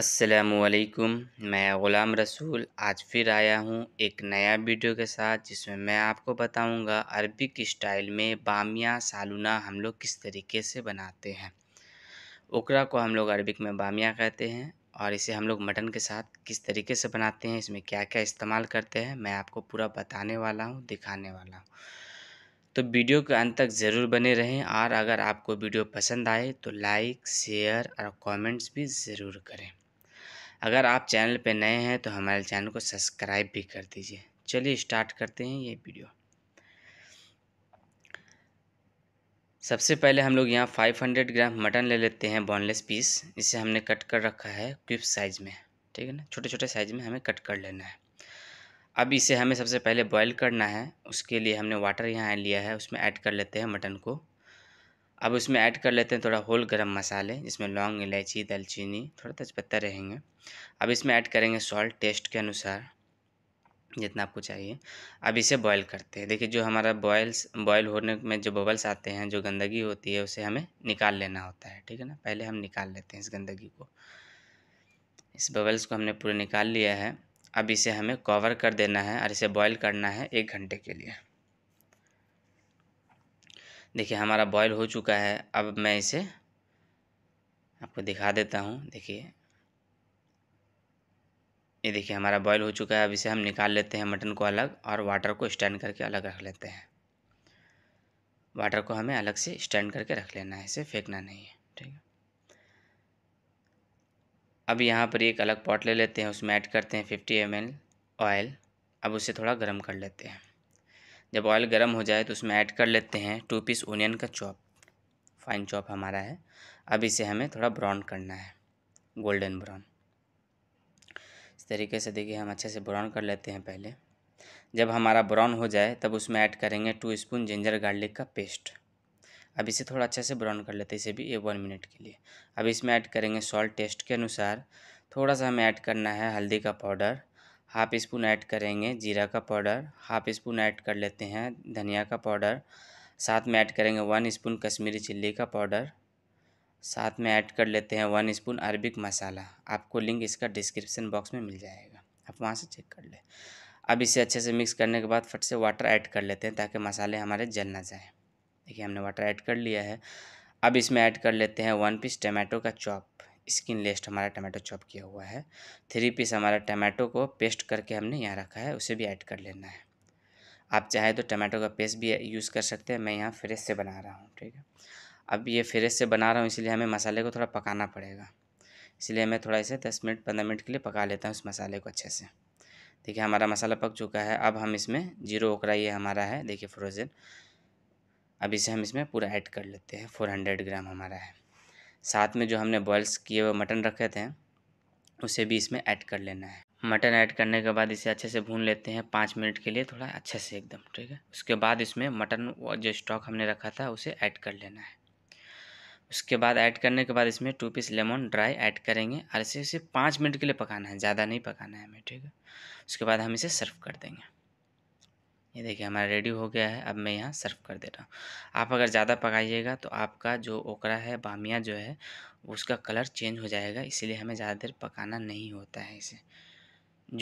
असलकुम मैं ग़ुलाम रसूल आज फिर आया हूँ एक नया वीडियो के साथ जिसमें मैं आपको बताऊँगा अरबिक स्टाइल में बामिया सालूना हम लोग किस तरीके से बनाते हैं ओकरा को हम लोग अरबिक में बामिया कहते हैं और इसे हम लोग मटन के साथ किस तरीके से बनाते हैं इसमें क्या क्या इस्तेमाल करते हैं मैं आपको पूरा बताने वाला हूँ दिखाने वाला हूँ तो वीडियो के अंत तक ज़रूर बने रहें और अगर आपको वीडियो पसंद आए तो लाइक शेयर और कमेंट्स भी ज़रूर करें अगर आप चैनल पर नए हैं तो हमारे चैनल को सब्सक्राइब भी कर दीजिए चलिए स्टार्ट करते हैं ये वीडियो सबसे पहले हम लोग यहाँ 500 ग्राम मटन ले लेते हैं बोनलेस पीस इसे हमने कट कर रखा है क्विप साइज़ में ठीक है ना छोटे छोटे साइज़ में हमें कट कर लेना है अब इसे हमें सबसे पहले बॉईल करना है उसके लिए हमने वाटर यहाँ लिया है उसमें ऐड कर लेते हैं मटन को अब उसमें ऐड कर लेते हैं थोड़ा होल गरम मसाले जिसमें लौंग इलायची दालचीनी थोड़ा तेजपत्ता रहेंगे अब इसमें ऐड करेंगे सॉल्ट टेस्ट के अनुसार जितना आपको चाहिए अब इसे बॉयल करते हैं देखिए जो हमारा बॉयल्स बॉयल होने में जो बबल्स आते हैं जो गंदगी होती है उसे हमें निकाल लेना होता है ठीक है ना पहले हम निकाल लेते हैं इस गंदगी को इस बबल्स को हमने पूरे निकाल लिया है अब इसे हमें कवर कर देना है और इसे बॉयल करना है एक घंटे के लिए देखिए हमारा बॉयल हो चुका है अब मैं इसे आपको दिखा देता हूँ देखिए ये देखिए हमारा बॉयल हो चुका है अब इसे हम निकाल लेते हैं मटन को अलग और वाटर को स्टैंड करके अलग रख लेते हैं वाटर को हमें अलग से स्टैंड करके रख लेना है इसे फेंकना नहीं है ठीक है अब यहाँ पर एक अलग पॉट ले लेते हैं उसमें ऐड करते हैं फिफ्टी एम ऑयल अब उसे थोड़ा गर्म कर लेते हैं जब ऑयल गर्म हो जाए तो उसमें ऐड कर लेते हैं टू पीस ओनियन का चॉप फाइन चॉप हमारा है अब इसे हमें थोड़ा ब्राउन करना है गोल्डन ब्राउन इस तरीके से देखिए हम अच्छे से ब्राउन कर लेते हैं पहले जब हमारा ब्राउन हो जाए तब उसमें ऐड करेंगे टू स्पून जिंजर गार्लिक का पेस्ट अब इसे थोड़ा अच्छे से ब्राउन कर लेते हैं इसे भी ये वन मिनट के लिए अब इसमें ऐड करेंगे सॉल्ट टेस्ट के अनुसार थोड़ा सा हमें ऐड करना है हल्दी का पाउडर हाफ स्पून ऐड करेंगे जीरा का पाउडर हाफ स्पून ऐड कर लेते हैं धनिया का पाउडर साथ में ऐड करेंगे वन स्पून कश्मीरी चिल्ली का पाउडर साथ में ऐड कर लेते हैं वन स्पून अरबिक मसाला आपको लिंक इसका डिस्क्रिप्शन बॉक्स में मिल जाएगा आप वहाँ से चेक कर लें अब इसे अच्छे से मिक्स करने के बाद फट से वाटर ऐड कर लेते हैं ताकि मसाले हमारे जल ना जाए देखिए हमने वाटर ऐड कर लिया है अब इसमें ऐड कर लेते हैं वन पीस टमाटो का चॉप स्किन लेस्ट हमारा टमाटो चॉप किया हुआ है थ्री पीस हमारा टमाटो को पेस्ट करके हमने यहाँ रखा है उसे भी ऐड कर लेना है आप चाहे तो टमाटो का पेस्ट भी यूज़ कर सकते हैं मैं यहाँ फ्रेश से बना रहा हूँ ठीक है अब ये फ्रेश से बना रहा हूँ इसलिए हमें मसाले को थोड़ा पकाना पड़ेगा इसलिए मैं थोड़ा इसे दस मिनट पंद्रह मिनट के लिए पका लेता हूँ इस मसाले को अच्छे से देखिए हमारा मसाला पक चुका है अब हम इसमें जीरो ओकरा ये हमारा है देखिए फ्रोज़न अब इसे हम इसमें पूरा ऐड कर लेते हैं फोर हंड्रेड ग्राम हमारा है साथ में जो हमने बॉयल्स किए हुए मटन रखे थे उसे भी इसमें ऐड कर लेना है मटन ऐड करने के बाद इसे अच्छे से भून लेते हैं पाँच मिनट के लिए थोड़ा अच्छे से एकदम ठीक है उसके बाद इसमें मटन जो स्टॉक हमने रखा था उसे ऐड कर लेना है उसके बाद ऐड करने के बाद इसमें two piece lemon dry add करेंगे और इसे इसे पाँच मिनट के लिए पकाना है ज़्यादा नहीं पकाना है हमें ठीक है उसके बाद हम इसे सर्व कर देंगे ये देखिए हमारा रेडी हो गया है अब मैं यहाँ सर्व कर दे रहा हूँ आप अगर ज़्यादा पकाइएगा तो आपका जो ओकरा है बामिया जो है उसका कलर चेंज हो जाएगा इसीलिए हमें ज़्यादा देर पकाना नहीं होता है इसे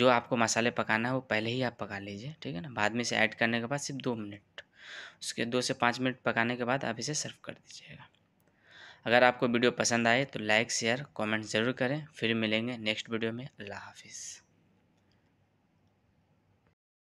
जो आपको मसाले पकाना है वो पहले ही आप पका लीजिए ठीक है ना बाद में इसे ऐड करने के बाद सिर्फ दो मिनट उसके दो से पाँच मिनट पकाने के बाद आप इसे सर्व कर दीजिएगा अगर आपको वीडियो पसंद आए तो लाइक शेयर कमेंट ज़रूर करें फिर मिलेंगे नेक्स्ट वीडियो में अल्लाह हाफिज़